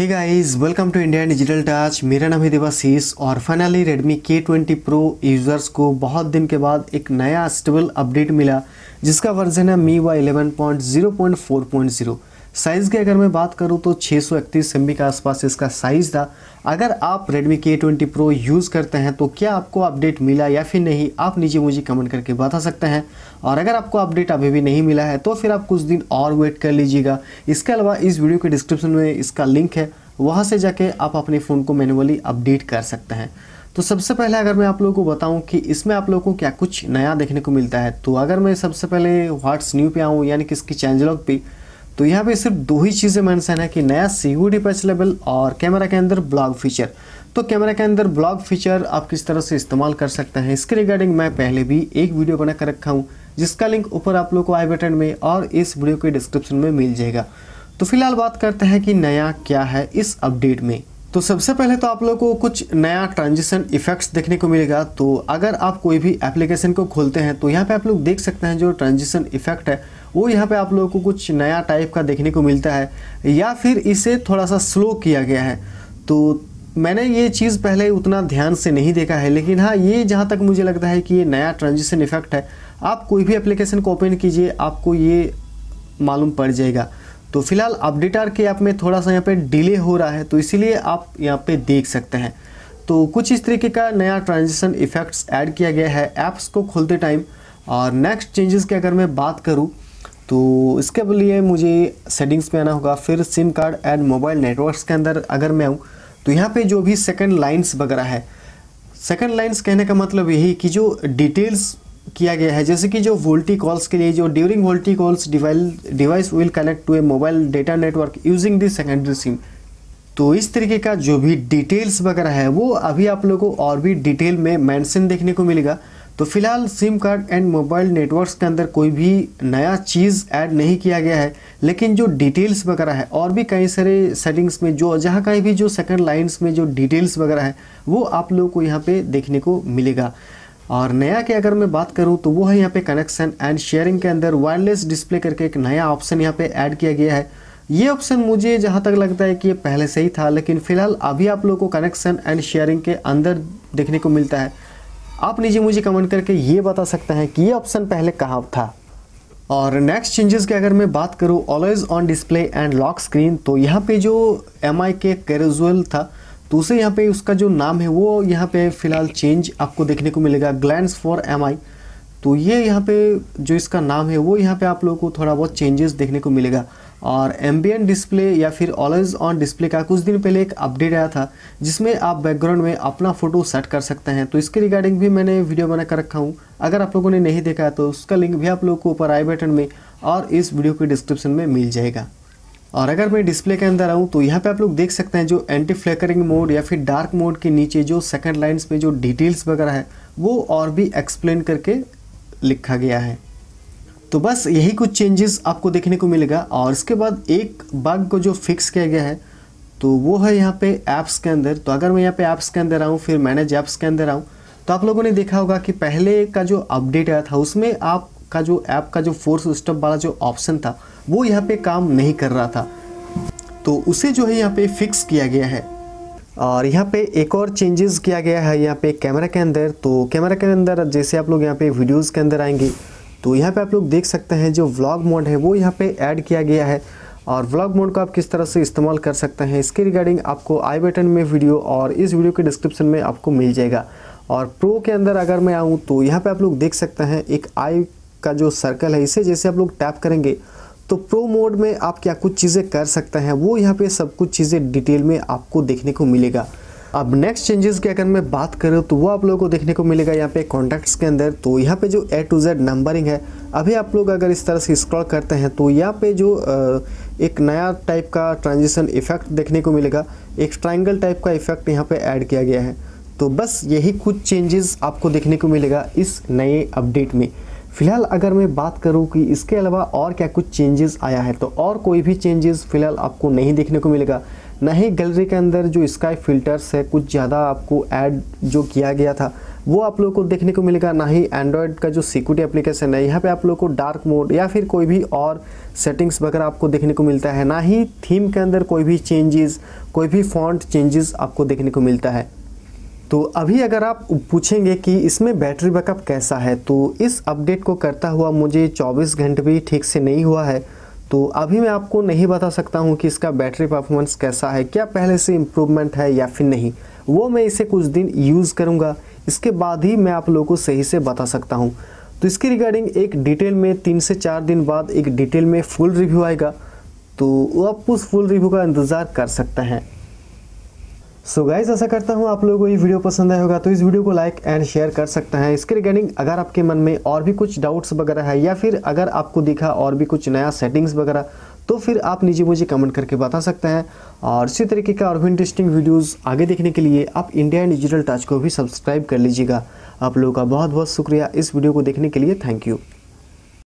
hey guys welcome to India digital touch मेरा नाम है देवाशीष और फाइनली रेडमी के ट्वेंटी प्रो यूज़र्स को बहुत दिन के बाद एक नया स्टेबल अपडेट मिला जिसका वर्जन है MIUI 11.0.4.0 eleven point zero point four point zero size की अगर मैं बात करूँ तो छः सौ इकतीस एम बी के आसपास इसका साइज़ था अगर आप Redmi K20 Pro यूज़ करते हैं तो क्या आपको अपडेट मिला या फिर नहीं आप नीचे मुझे कमेंट करके बता सकते हैं और अगर आपको अपडेट अभी भी नहीं मिला है तो फिर आप कुछ दिन और वेट कर लीजिएगा इसके अलावा इस वीडियो के डिस्क्रिप्शन में इसका लिंक है वहाँ से जाके आप अपने फ़ोन को मैनुअली अपडेट कर सकते हैं तो सबसे पहले अगर मैं आप लोगों को बताऊं कि इसमें आप लोगों को क्या कुछ नया देखने को मिलता है तो अगर मैं सबसे पहले व्हाट्स न्यू पे आऊँ यानी कि इसकी चैनल पे तो यहाँ पे सिर्फ दो ही चीज़ें मैंसन है कि नया C U D patch level और कैमरा के अंदर ब्लॉग फीचर तो कैमरा के अंदर ब्लॉग फीचर आप किस तरह से इस्तेमाल कर सकते हैं इसके रिगार्डिंग मैं पहले भी एक वीडियो बना कर रखा हूँ जिसका लिंक ऊपर आप लोग को आई बटन में और इस वीडियो के डिस्क्रिप्शन में मिल जाएगा तो फिलहाल बात करते हैं कि नया क्या है इस अपडेट में तो सबसे पहले तो आप लोगों को कुछ नया ट्रांजिशन इफेक्ट्स देखने को मिलेगा तो अगर आप कोई भी एप्लीकेशन को खोलते हैं तो यहाँ पे आप लोग देख सकते हैं जो ट्रांजिशन इफेक्ट है वो यहाँ पे आप लोगों को कुछ नया टाइप का देखने को मिलता है या फिर इसे थोड़ा सा स्लो किया गया है तो मैंने ये चीज़ पहले उतना ध्यान से नहीं देखा है लेकिन हाँ ये जहाँ तक मुझे लगता है कि ये नया ट्रांजिशन इफेक्ट है आप कोई भी एप्लीकेशन को ओपन कीजिए आपको ये मालूम पड़ जाएगा तो फिलहाल अपडेटर के ऐप में थोड़ा सा यहाँ पे डिले हो रहा है तो इसीलिए आप यहाँ पे देख सकते हैं तो कुछ इस तरीके का नया ट्रांजिशन इफेक्ट्स ऐड किया गया है ऐप्स को खोलते टाइम और नेक्स्ट चेंजेस की अगर मैं बात करूँ तो इसके लिए मुझे सेटिंग्स में आना होगा फिर SIM card and mobile networks के अंदर अगर मैं आऊँ तो यहाँ पे जो भी सेकंड लाइंस वगैरह है सेकंड लाइंस कहने का मतलब यही कि जो डिटेल्स किया गया है जैसे कि जो वोल्टी कॉल्स के लिए जो during VoLTE calls device will connect to a mobile data network using this secondary SIM तो इस तरीके का जो भी डिटेल्स वगैरह है वो अभी आप लोगों को और भी डिटेल में मैंसन देखने को मिलेगा तो फिलहाल SIM card and mobile networks के अंदर कोई भी नया चीज़ ऐड नहीं किया गया है लेकिन जो डिटेल्स वगैरह है और भी कई सारे सेटिंग्स में जो जहाँ कहीं भी जो सेकंड लाइंस में जो डिटेल्स वगैरह है वो आप लोगों को यहाँ पे देखने को मिलेगा और नया के अगर मैं बात करूँ तो वो है यहाँ पर कनेक्शन एंड शेयरिंग के अंदर वायरलेस डिस्प्ले करके एक नया ऑप्शन यहाँ पर ऐड किया गया है ये ऑप्शन मुझे जहाँ तक लगता है कि ये पहले से ही था लेकिन फिलहाल अभी आप लोगों को कनेक्शन एंड शेयरिंग के अंदर देखने को मिलता है आप नीचे मुझे कमेंट करके ये बता सकते हैं कि ये ऑप्शन पहले कहाँ था और नेक्स्ट चेंजेस की अगर मैं बात करूँ always on display and lock screen तो यहाँ पे जो एम आई के कैरजुअल था तो उसे यहाँ पे उसका जो नाम है वो यहाँ पे फ़िलहाल चेंज आपको देखने को मिलेगा ग्लैंड फॉर एम आई तो ये यहाँ पे जो इसका नाम है वो यहाँ पे आप लोगों को थोड़ा बहुत चेंजेस देखने को मिलेगा और एम्बियन डिस्प्ले या फिर ऑलवेज ऑन डिस्प्ले का कुछ दिन पहले एक अपडेट आया था जिसमें आप बैकग्राउंड में अपना फ़ोटो सेट कर सकते हैं तो इसके रिगार्डिंग भी मैंने वीडियो बना कर रखा हूँ अगर आप लोगों ने नहीं देखा है तो उसका लिंक भी आप लोगों को ऊपर आई बटन में और इस वीडियो के डिस्क्रिप्शन में मिल जाएगा और अगर मैं डिस्प्ले के अंदर आऊँ तो यहाँ पर आप लोग देख सकते हैं जो एंटी फ्लैकरिंग मोड या फिर डार्क मोड के नीचे जो सेकेंड लाइन्स में जो डिटेल्स वगैरह है वो और भी एक्सप्लेन करके लिखा गया है तो बस यही कुछ चेंजेस आपको देखने को मिलेगा और इसके बाद एक बग को जो फिक्स किया गया है तो वो है यहाँ पे ऐप्स के अंदर तो अगर मैं यहाँ पे ऐप्स के अंदर आऊँ फिर मैनेज ऐप्स के अंदर आऊँ तो आप लोगों ने देखा होगा कि पहले का जो अपडेट आया था उसमें आपका जो ऐप का जो फोर्स स्टॉप वाला जो ऑप्शन था वो यहाँ पर काम नहीं कर रहा था तो उसे जो है यहाँ पर फिक्स किया गया है और यहाँ पे एक और चेंजेस किया गया है यहाँ पे कैमरा के अंदर तो कैमरा के अंदर जैसे आप लोग यहाँ पे वीडियोस के अंदर आएंगे तो यहाँ पे आप लोग देख सकते हैं जो व्लॉग मोड है वो यहाँ पे ऐड किया गया है और व्लॉग मोड का आप किस तरह से इस्तेमाल कर सकते हैं इसके रिगार्डिंग आपको आई बटन में वीडियो और इस वीडियो के डिस्क्रिप्शन में आपको मिल जाएगा और प्रो के अंदर अगर मैं आऊँ तो यहाँ पर आप लोग देख सकते हैं एक आई का जो सर्कल है इसे जैसे आप लोग टैप करेंगे तो प्रो मोड में आप क्या कुछ चीज़ें कर सकते हैं वो यहाँ पर सब कुछ चीज़ें डिटेल में आपको देखने को मिलेगा अब नेक्स्ट चेंजेस की अगर मैं बात करूँ तो वो आप लोगों को देखने को मिलेगा यहाँ पे कॉन्टैक्ट्स के अंदर तो यहाँ पे जो ए टू जेड नंबरिंग है अभी आप लोग अगर इस तरह से स्क्रॉल करते हैं तो यहाँ पे जो एक नया टाइप का ट्रांजिशन इफेक्ट देखने को मिलेगा एक ट्राइंगल टाइप का इफेक्ट यहाँ पर ऐड किया गया है तो बस यही कुछ चेंजेस आपको देखने को मिलेगा इस नए अपडेट में फिलहाल अगर मैं बात करूं कि इसके अलावा और क्या कुछ चेंजेस आया है तो और कोई भी चेंजेस फिलहाल आपको नहीं देखने को मिलेगा ना ही गैलरी के अंदर जो स्काई फिल्टर्स है कुछ ज़्यादा आपको ऐड जो किया गया था वो आप लोग को देखने को मिलेगा ना ही एंड्रॉयड का जो सिक्योरिटी एप्लीकेशन है यहाँ पे आप लोग को डार्क मोड या फिर कोई भी और सेटिंग्स वगैरह आपको देखने को मिलता है ना ही थीम के अंदर कोई भी चेंजेस कोई भी फॉन्ट चेंजेस आपको देखने को मिलता है तो अभी अगर आप पूछेंगे कि इसमें बैटरी बैकअप कैसा है तो इस अपडेट को करता हुआ मुझे चौबीस घंटे भी ठीक से नहीं हुआ है तो अभी मैं आपको नहीं बता सकता हूँ कि इसका बैटरी परफॉर्मेंस कैसा है क्या पहले से इम्प्रूवमेंट है या फिर नहीं वो मैं इसे कुछ दिन यूज़ करूँगा इसके बाद ही मैं आप लोगों को सही से बता सकता हूँ तो इसके रिगार्डिंग एक डिटेल में तीन से चार दिन बाद एक डिटेल में फुल रिव्यू आएगा तो आप उस फुल रिव्यू का इंतज़ार कर सकते हैं सो so गाइज ऐसा करता हूँ आप लोगों को ये वीडियो पसंद आया होगा तो इस वीडियो को लाइक एंड शेयर कर सकते हैं इसके रिगार्डिंग अगर आपके मन में और भी कुछ डाउट्स वगैरह है या फिर अगर आपको दिखा और भी कुछ नया सेटिंग्स वगैरह तो फिर आप नीचे मुझे कमेंट करके बता सकते हैं और इसी तरीके का और भी इंटरेस्टिंग वीडियोज़ आगे देखने के लिए आप इंडिया डिजिटल टच को भी सब्सक्राइब कर लीजिएगा आप लोगों का बहुत बहुत शुक्रिया इस वीडियो को देखने के लिए थैंक यू